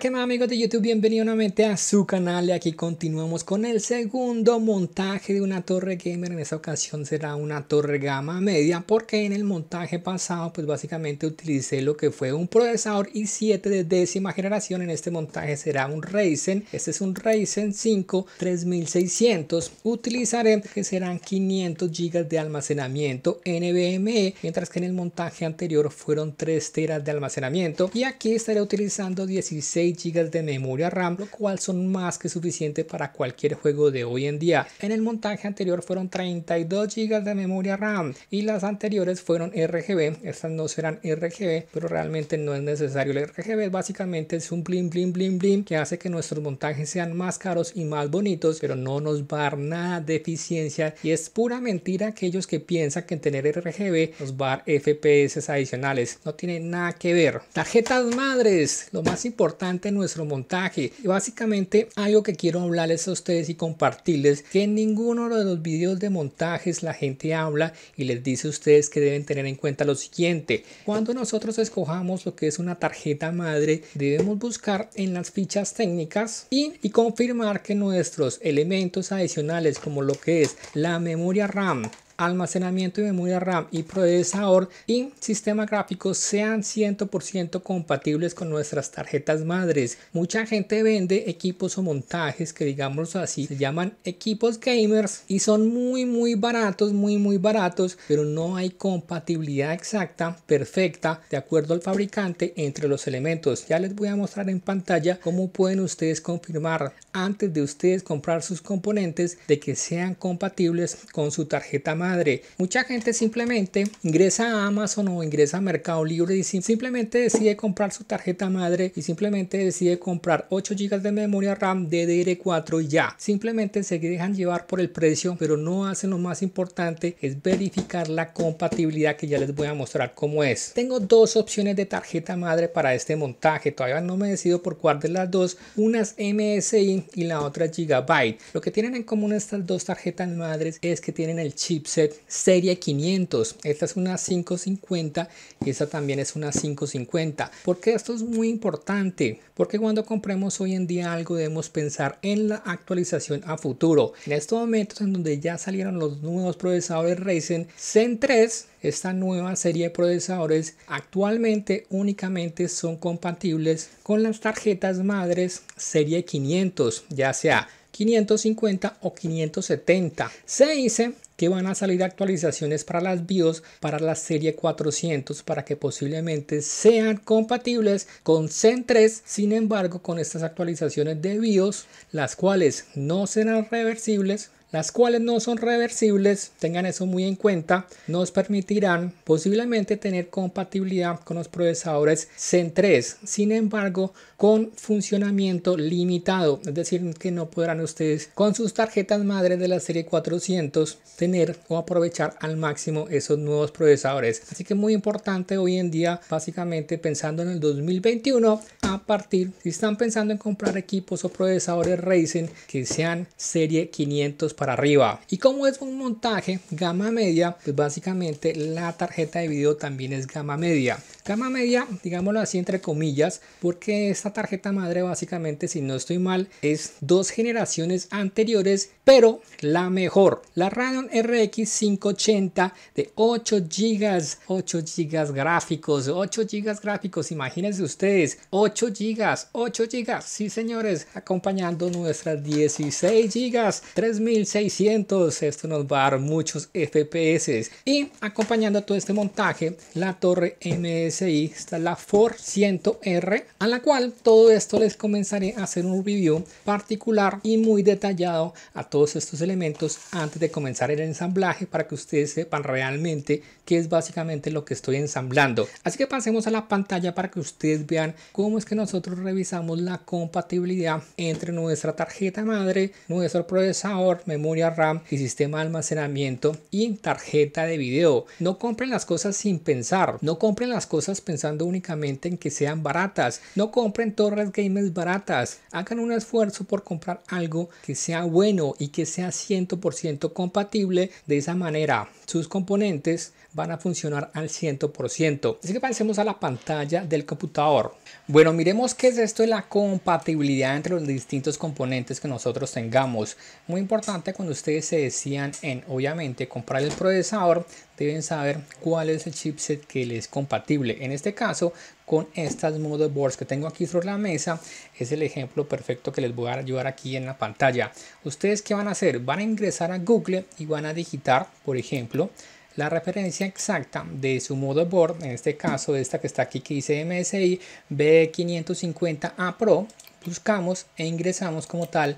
qué más amigos de YouTube? Bienvenidos nuevamente a su canal y aquí continuamos con el segundo montaje de una torre gamer. En esta ocasión será una torre gama media porque en el montaje pasado pues básicamente utilicé lo que fue un procesador i7 de décima generación. En este montaje será un Ryzen. Este es un Ryzen 5 3600. Utilizaré que serán 500 GB de almacenamiento NVMe mientras que en el montaje anterior fueron 3 teras de almacenamiento y aquí estaré utilizando 16 Gigas de memoria RAM, lo cual son más que suficiente para cualquier juego de hoy en día. En el montaje anterior fueron 32 GB de memoria RAM y las anteriores fueron RGB, estas no serán RGB, pero realmente no es necesario. El RGB básicamente es un blim blim blim blim que hace que nuestros montajes sean más caros y más bonitos, pero no nos va a dar nada de eficiencia y es pura mentira aquellos que piensan que en tener RGB nos va a dar FPS adicionales, no tiene nada que ver. Tarjetas madres, lo más importante nuestro montaje. Básicamente algo que quiero hablarles a ustedes y compartirles que en ninguno de los videos de montajes la gente habla y les dice a ustedes que deben tener en cuenta lo siguiente. Cuando nosotros escojamos lo que es una tarjeta madre debemos buscar en las fichas técnicas y confirmar que nuestros elementos adicionales como lo que es la memoria RAM, almacenamiento de memoria RAM y procesador y sistema gráfico sean 100% compatibles con nuestras tarjetas madres. Mucha gente vende equipos o montajes que digamos así se llaman equipos gamers y son muy muy baratos, muy muy baratos, pero no hay compatibilidad exacta, perfecta, de acuerdo al fabricante entre los elementos. Ya les voy a mostrar en pantalla cómo pueden ustedes confirmar antes de ustedes comprar sus componentes de que sean compatibles con su tarjeta madre Mucha gente simplemente ingresa a Amazon o ingresa a Mercado Libre y simplemente decide comprar su tarjeta madre y simplemente decide comprar 8 GB de memoria RAM DDR4 y ya. Simplemente se dejan llevar por el precio, pero no hacen lo más importante, es verificar la compatibilidad que ya les voy a mostrar cómo es. Tengo dos opciones de tarjeta madre para este montaje, todavía no me decido por cuál de las dos, unas MSI y la otra Gigabyte. Lo que tienen en común estas dos tarjetas madres es que tienen el chipset Serie 500. Esta es una 550 y esta también es una 550. Porque esto es muy importante. Porque cuando compremos hoy en día algo debemos pensar en la actualización a futuro. En estos momentos en donde ya salieron los nuevos procesadores Ryzen Zen 3, esta nueva serie de procesadores actualmente únicamente son compatibles con las tarjetas madres Serie 500, ya sea 550 o 570. Se dice que van a salir actualizaciones para las BIOS para la serie 400 para que posiblemente sean compatibles con Zen 3. Sin embargo, con estas actualizaciones de BIOS, las cuales no serán reversibles, las cuales no son reversibles, tengan eso muy en cuenta, nos permitirán posiblemente tener compatibilidad con los procesadores Zen 3, sin embargo con funcionamiento limitado, es decir, que no podrán ustedes con sus tarjetas madres de la serie 400 tener o aprovechar al máximo esos nuevos procesadores. Así que muy importante hoy en día, básicamente pensando en el 2021, a partir, si están pensando en comprar equipos o procesadores Ryzen que sean serie 500 arriba. Y como es un montaje gama media, pues básicamente la tarjeta de video también es gama media. Gama media, digámoslo así entre comillas, porque esta tarjeta madre básicamente, si no estoy mal, es dos generaciones anteriores, pero la mejor. La Radeon RX 580 de 8 GB, 8 GB gráficos, 8 GB gráficos, imagínense ustedes, 8 GB, 8 GB, sí señores, acompañando nuestras 16 GB, 3000 600, Esto nos va a dar muchos FPS. Y acompañando todo este montaje, la torre MSI está la Ford 100R, a la cual todo esto les comenzaré a hacer un review particular y muy detallado a todos estos elementos antes de comenzar el ensamblaje para que ustedes sepan realmente qué es básicamente lo que estoy ensamblando. Así que pasemos a la pantalla para que ustedes vean cómo es que nosotros revisamos la compatibilidad entre nuestra tarjeta madre, nuestro procesador, memoria memoria RAM y sistema de almacenamiento y tarjeta de video. No compren las cosas sin pensar, no compren las cosas pensando únicamente en que sean baratas, no compren torres gamers baratas, hagan un esfuerzo por comprar algo que sea bueno y que sea 100% compatible, de esa manera sus componentes van a funcionar al 100%. Así que pasemos a la pantalla del computador. Bueno, miremos qué es esto de la compatibilidad entre los distintos componentes que nosotros tengamos. Muy importante cuando ustedes se decían en, obviamente, comprar el procesador, deben saber cuál es el chipset que les es compatible. En este caso, con estas motherboards que tengo aquí sobre la mesa, es el ejemplo perfecto que les voy a ayudar aquí en la pantalla. ¿Ustedes qué van a hacer? Van a ingresar a Google y van a digitar, por ejemplo, la referencia exacta de su motherboard, en este caso esta que está aquí que dice MSI B550A Pro, buscamos e ingresamos como tal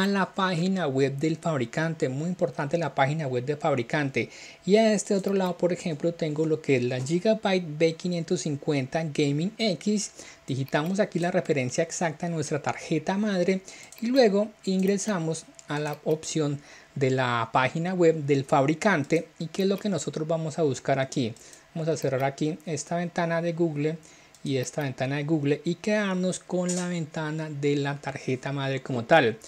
a la página web del fabricante. Muy importante la página web del fabricante. Y a este otro lado, por ejemplo, tengo lo que es la Gigabyte B550 Gaming X. Digitamos aquí la referencia exacta de nuestra tarjeta madre y luego ingresamos a la opción de la página web del fabricante y qué es lo que nosotros vamos a buscar aquí. Vamos a cerrar aquí esta ventana de Google y esta ventana de Google y quedarnos con la ventana de la tarjeta madre como tal.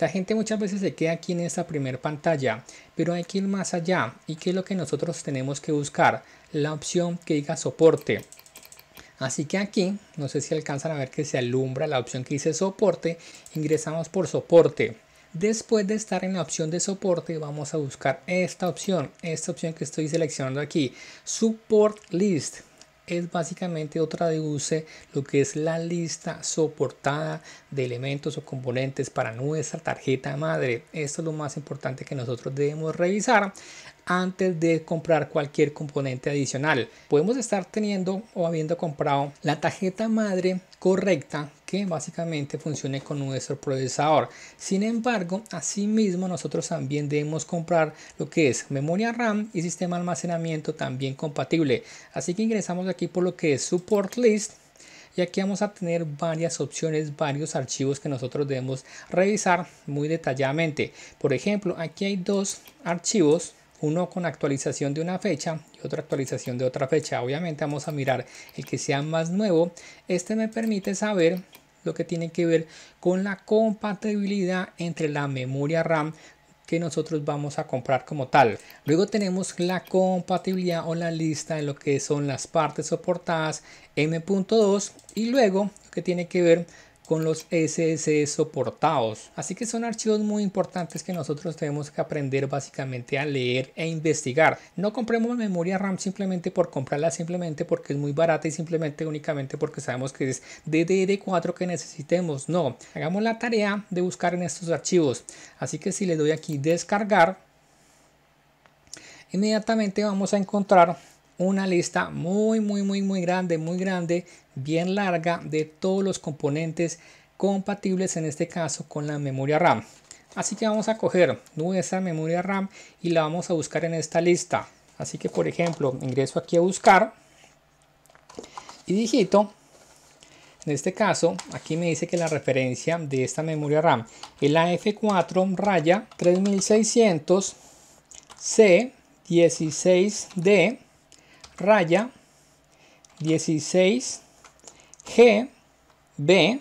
La gente muchas veces se queda aquí en esta primera pantalla, pero hay que ir más allá. ¿Y qué es lo que nosotros tenemos que buscar? La opción que diga soporte. Así que aquí, no sé si alcanzan a ver que se alumbra la opción que dice soporte, ingresamos por soporte. Después de estar en la opción de soporte, vamos a buscar esta opción, esta opción que estoy seleccionando aquí, Support List es básicamente otra traduce lo que es la lista soportada de elementos o componentes para nuestra tarjeta madre. Esto es lo más importante que nosotros debemos revisar antes de comprar cualquier componente adicional. Podemos estar teniendo o habiendo comprado la tarjeta madre correcta, que básicamente funcione con nuestro procesador. Sin embargo, asimismo nosotros también debemos comprar lo que es memoria RAM y sistema de almacenamiento también compatible. Así que ingresamos aquí por lo que es support list y aquí vamos a tener varias opciones, varios archivos que nosotros debemos revisar muy detalladamente. Por ejemplo, aquí hay dos archivos, uno con actualización de una fecha y otra actualización de otra fecha. Obviamente vamos a mirar el que sea más nuevo. Este me permite saber lo que tiene que ver con la compatibilidad entre la memoria RAM que nosotros vamos a comprar como tal. Luego tenemos la compatibilidad o la lista de lo que son las partes soportadas M.2 y luego lo que tiene que ver con los ss soportados. Así que son archivos muy importantes que nosotros tenemos que aprender básicamente a leer e investigar. No compremos memoria RAM simplemente por comprarla, simplemente porque es muy barata y simplemente únicamente porque sabemos que es DDR4 que necesitemos. No, hagamos la tarea de buscar en estos archivos. Así que si le doy aquí descargar, inmediatamente vamos a encontrar una lista muy, muy, muy, muy grande, muy grande, bien larga de todos los componentes compatibles en este caso con la memoria RAM. Así que vamos a coger nuestra memoria RAM y la vamos a buscar en esta lista. Así que por ejemplo ingreso aquí a buscar y digito, en este caso aquí me dice que la referencia de esta memoria RAM es la F4 raya 3600 C16D raya 16 G B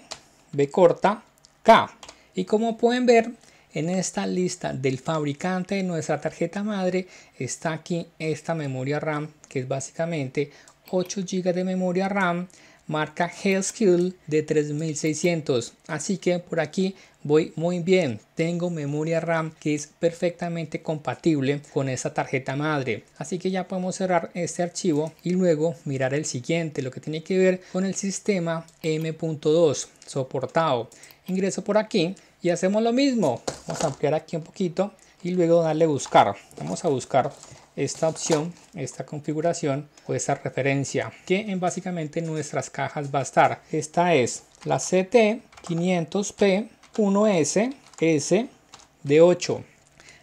B corta K y como pueden ver en esta lista del fabricante de nuestra tarjeta madre está aquí esta memoria RAM que es básicamente 8 GB de memoria RAM marca Hellskill de 3600 así que por aquí voy muy bien. Tengo memoria RAM que es perfectamente compatible con esa tarjeta madre. Así que ya podemos cerrar este archivo y luego mirar el siguiente, lo que tiene que ver con el sistema M.2 soportado. Ingreso por aquí y hacemos lo mismo. Vamos a ampliar aquí un poquito y luego darle buscar. Vamos a buscar esta opción, esta configuración o esta referencia que en básicamente nuestras cajas va a estar. Esta es la CT500P 1S, S de 8.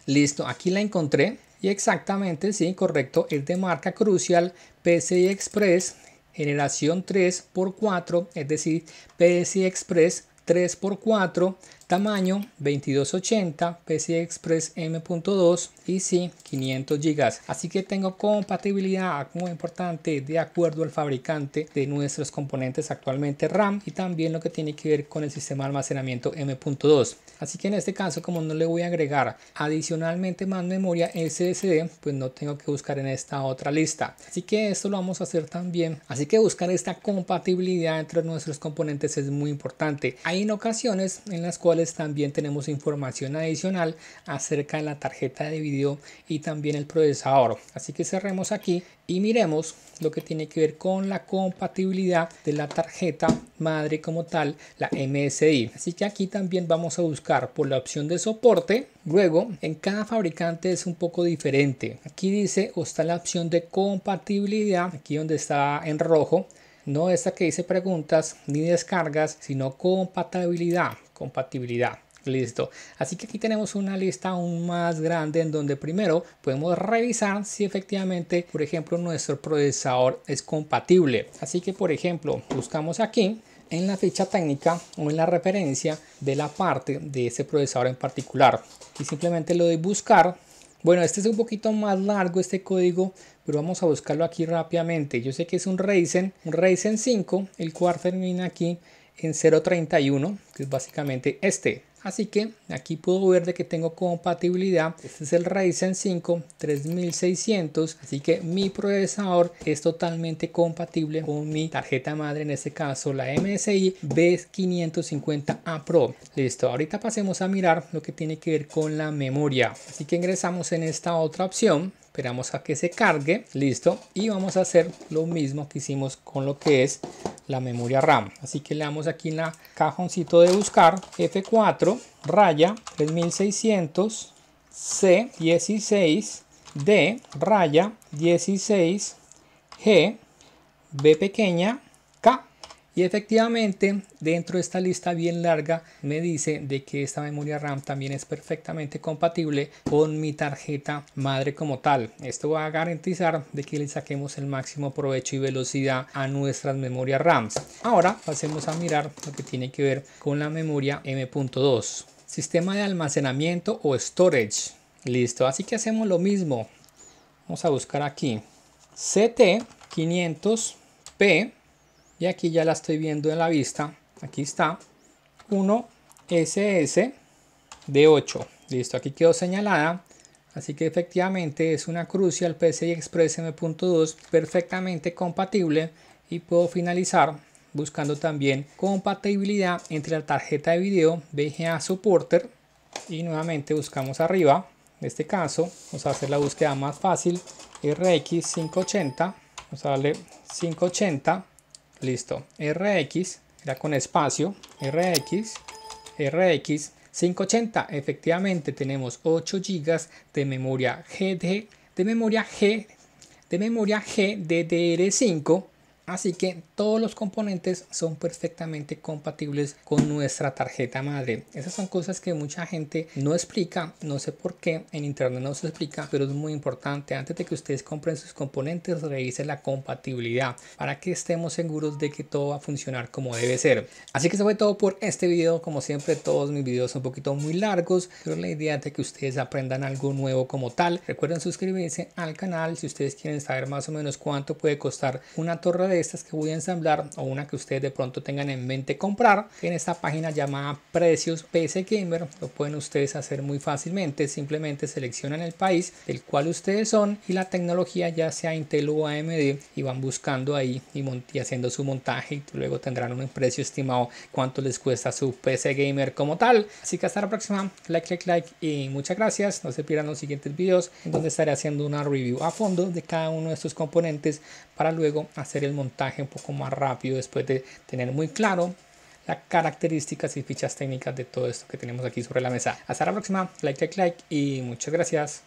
Listo, aquí la encontré y exactamente, sí, correcto, es de marca Crucial PCI Express generación 3x4, es decir, PCI Express 3x4 Tamaño 2280, PC Express M.2 y sí, 500 GB. Así que tengo compatibilidad muy importante de acuerdo al fabricante de nuestros componentes actualmente RAM y también lo que tiene que ver con el sistema de almacenamiento M.2. Así que en este caso, como no le voy a agregar adicionalmente más memoria SSD, pues no tengo que buscar en esta otra lista. Así que esto lo vamos a hacer también. Así que buscar esta compatibilidad entre nuestros componentes es muy importante. Hay en ocasiones en las cuales también tenemos información adicional acerca de la tarjeta de video y también el procesador. Así que cerremos aquí y miremos lo que tiene que ver con la compatibilidad de la tarjeta madre como tal, la MSI. Así que aquí también vamos a buscar por la opción de soporte. Luego, en cada fabricante es un poco diferente. Aquí dice o está la opción de compatibilidad, aquí donde está en rojo. No esta que dice preguntas ni descargas, sino compatibilidad compatibilidad. Listo. Así que aquí tenemos una lista aún más grande en donde primero podemos revisar si efectivamente, por ejemplo, nuestro procesador es compatible. Así que, por ejemplo, buscamos aquí en la ficha técnica o en la referencia de la parte de ese procesador en particular. Y simplemente lo de buscar. Bueno, este es un poquito más largo este código, pero vamos a buscarlo aquí rápidamente. Yo sé que es un Ryzen, un Ryzen 5, el cual termina aquí en 0.31, que es básicamente este. Así que aquí puedo ver de que tengo compatibilidad. Este es el Ryzen 5 3600. Así que mi procesador es totalmente compatible con mi tarjeta madre, en este caso la MSI B550A Pro. Listo, ahorita pasemos a mirar lo que tiene que ver con la memoria. Así que ingresamos en esta otra opción esperamos a que se cargue, listo, y vamos a hacer lo mismo que hicimos con lo que es la memoria RAM, así que le damos aquí en la cajoncito de buscar F4 raya 3600 C16 D raya 16 G B pequeña K y efectivamente, dentro de esta lista bien larga, me dice de que esta memoria RAM también es perfectamente compatible con mi tarjeta madre como tal. Esto va a garantizar de que le saquemos el máximo provecho y velocidad a nuestras memorias RAMs. Ahora pasemos a mirar lo que tiene que ver con la memoria M.2. Sistema de almacenamiento o storage. Listo, así que hacemos lo mismo. Vamos a buscar aquí. CT500P y aquí ya la estoy viendo en la vista aquí está 1 ss de 8 listo aquí quedó señalada así que efectivamente es una crucial PCI Express M.2 perfectamente compatible y puedo finalizar buscando también compatibilidad entre la tarjeta de video VGA Supporter y nuevamente buscamos arriba en este caso vamos a hacer la búsqueda más fácil RX 580 vamos a darle 580 Listo. RX, era con espacio. RX, RX 580. Efectivamente tenemos 8 GB de memoria GD, de memoria G, de memoria GDDR5 Así que todos los componentes son perfectamente compatibles con nuestra tarjeta madre. Esas son cosas que mucha gente no explica, no sé por qué, en internet no se explica, pero es muy importante. Antes de que ustedes compren sus componentes, revisen la compatibilidad para que estemos seguros de que todo va a funcionar como debe ser. Así que eso fue todo por este video. Como siempre, todos mis videos son un poquito muy largos, pero la idea es de que ustedes aprendan algo nuevo como tal. Recuerden suscribirse al canal si ustedes quieren saber más o menos cuánto puede costar una torre de estas que voy a ensamblar o una que ustedes de pronto tengan en mente comprar en esta página llamada Precios PC Gamer lo pueden ustedes hacer muy fácilmente simplemente seleccionan el país del cual ustedes son y la tecnología ya sea Intel o AMD y van buscando ahí y, haciendo su montaje y luego tendrán un precio estimado cuánto les cuesta su PC Gamer como tal así que hasta la próxima like like like y muchas gracias no se pierdan los siguientes videos en donde estaré haciendo una review a fondo de cada uno de estos componentes para luego hacer el montaje un poco más rápido después de tener muy claro las características y fichas técnicas de todo esto que tenemos aquí sobre la mesa. Hasta la próxima, like, like, like y muchas gracias.